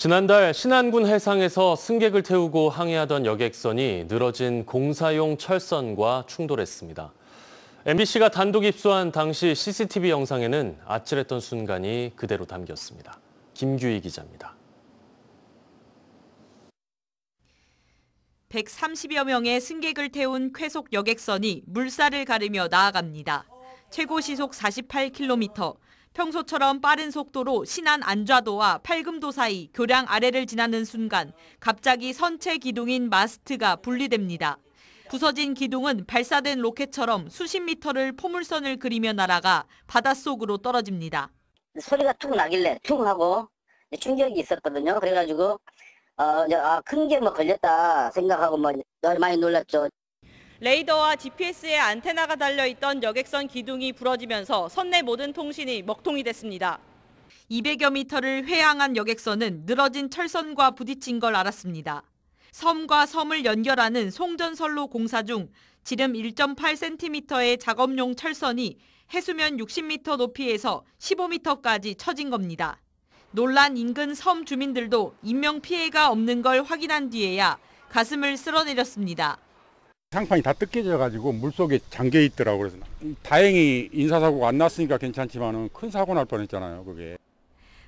지난달 신안군 해상에서 승객을 태우고 항해하던 여객선이 늘어진 공사용 철선과 충돌했습니다. MBC가 단독 입수한 당시 CCTV 영상에는 아찔했던 순간이 그대로 담겼습니다. 김규희 기자입니다. 130여 명의 승객을 태운 쾌속 여객선이 물살을 가르며 나아갑니다. 최고 시속 48km, 평소처럼 빠른 속도로 신안 안좌도와 팔금도 사이 교량 아래를 지나는 순간 갑자기 선체 기둥인 마스트가 분리됩니다. 부서진 기둥은 발사된 로켓처럼 수십 미터를 포물선을 그리며 날아가 바닷속으로 떨어집니다. 소리가 툭 나길래 툭 하고 충격이 있었거든요. 그래가지고 어, 아, 큰게 뭐 걸렸다 생각하고 뭐 많이 놀랐죠. 레이더와 GPS에 안테나가 달려있던 여객선 기둥이 부러지면서 선내 모든 통신이 먹통이 됐습니다. 200여 미터를 회항한 여객선은 늘어진 철선과 부딪힌 걸 알았습니다. 섬과 섬을 연결하는 송전선로 공사 중 지름 1.8cm의 작업용 철선이 해수면 60m 높이에서 15m까지 처진 겁니다. 논란 인근 섬 주민들도 인명 피해가 없는 걸 확인한 뒤에야 가슴을 쓸어내렸습니다. 상판이 다 뜯겨져 가지고 물속에 잠겨 있더라고 그래서 다행히 인사사고가 안 났으니까 괜찮지만큰 사고 날 뻔했잖아요 그게.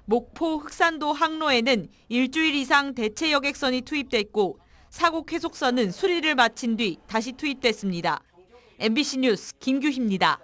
목포 흑산도 항로에는 일주일 이상 대체 여객선이 투입됐고 사고 계속선은 수리를 마친 뒤 다시 투입됐습니다. MBC 뉴스 김규희입니다.